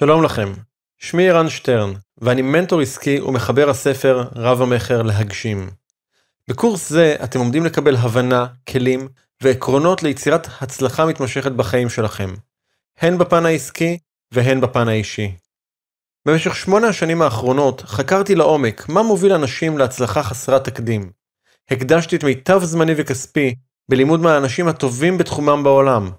שלום לכם, שמי ערן שטרן, ואני מנטור עסקי ומחבר הספר רב המכר להגשים. בקורס זה אתם עומדים לקבל הבנה, כלים ועקרונות ליצירת הצלחה מתמשכת בחיים שלכם, הן בפן העסקי והן בפן האישי. במשך שמונה השנים האחרונות חקרתי לעומק מה מוביל אנשים להצלחה חסרת תקדים. הקדשתי את מיטב זמני וכספי בלימוד מהאנשים הטובים בתחומם בעולם.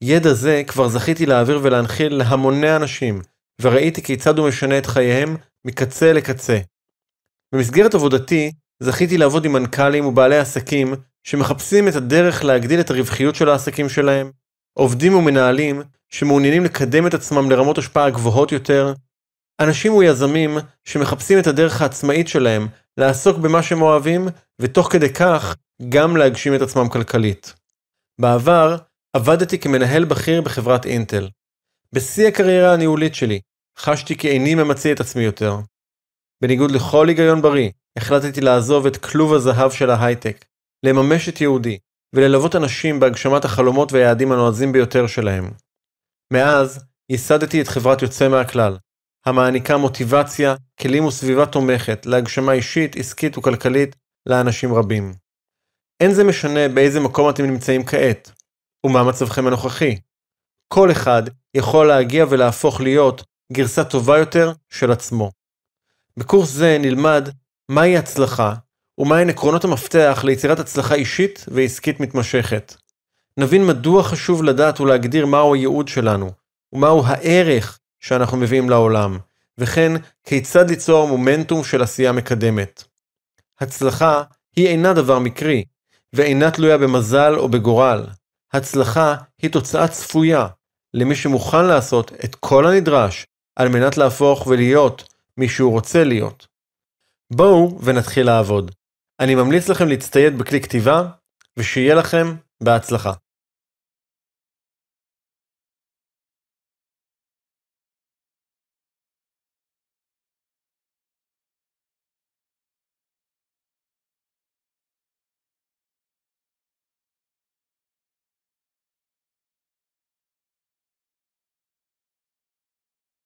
ידע זה כבר זכיתי להעביר ולהנחיל להמוני אנשים, וראיתי כיצד הוא משנה את חייהם מקצה לקצה. במסגרת עבודתי, זכיתי לעבוד עם מנכ"לים ובעלי עסקים שמחפשים את הדרך להגדיל את הרווחיות של העסקים שלהם, עובדים ומנהלים שמעוניינים לקדם את עצמם לרמות השפעה גבוהות יותר, אנשים ויזמים שמחפשים את הדרך העצמאית שלהם לעסוק במה שהם אוהבים, ותוך כדי כך גם להגשים את עצמם כלכלית. בעבר עבדתי כמנהל בכיר בחברת אינטל. בשיא הקריירה הניהולית שלי, חשתי כי איני ממציא את עצמי יותר. בניגוד לכל היגיון בריא, החלטתי לעזוב את כלוב הזהב של ההייטק, לממש את יהודי, וללוות אנשים בהגשמת החלומות והיעדים הנועזים ביותר שלהם. מאז, ייסדתי את חברת יוצא מהכלל, המעניקה מוטיבציה, כלים וסביבה תומכת להגשמה אישית, עסקית וכלכלית לאנשים רבים. אין זה משנה באיזה מקום אתם נמצאים כעת, ומה מצבכם הנוכחי. כל אחד יכול להגיע ולהפוך להיות גרסה טובה יותר של עצמו. בקורס זה נלמד מהי הצלחה ומהן עקרונות המפתח ליצירת הצלחה אישית ועסקית מתמשכת. נבין מדוע חשוב לדעת ולהגדיר מהו הייעוד שלנו, ומהו הערך שאנחנו מביאים לעולם, וכן כיצד ליצור מומנטום של עשייה מקדמת. הצלחה היא אינה דבר מקרי, ואינה תלויה במזל או בגורל. הצלחה היא תוצאה צפויה למי שמוכן לעשות את כל הנדרש על מנת להפוך ולהיות מי שהוא רוצה להיות. בואו ונתחיל לעבוד. אני ממליץ לכם להצטייד בכלי כתיבה, ושיהיה לכם בהצלחה.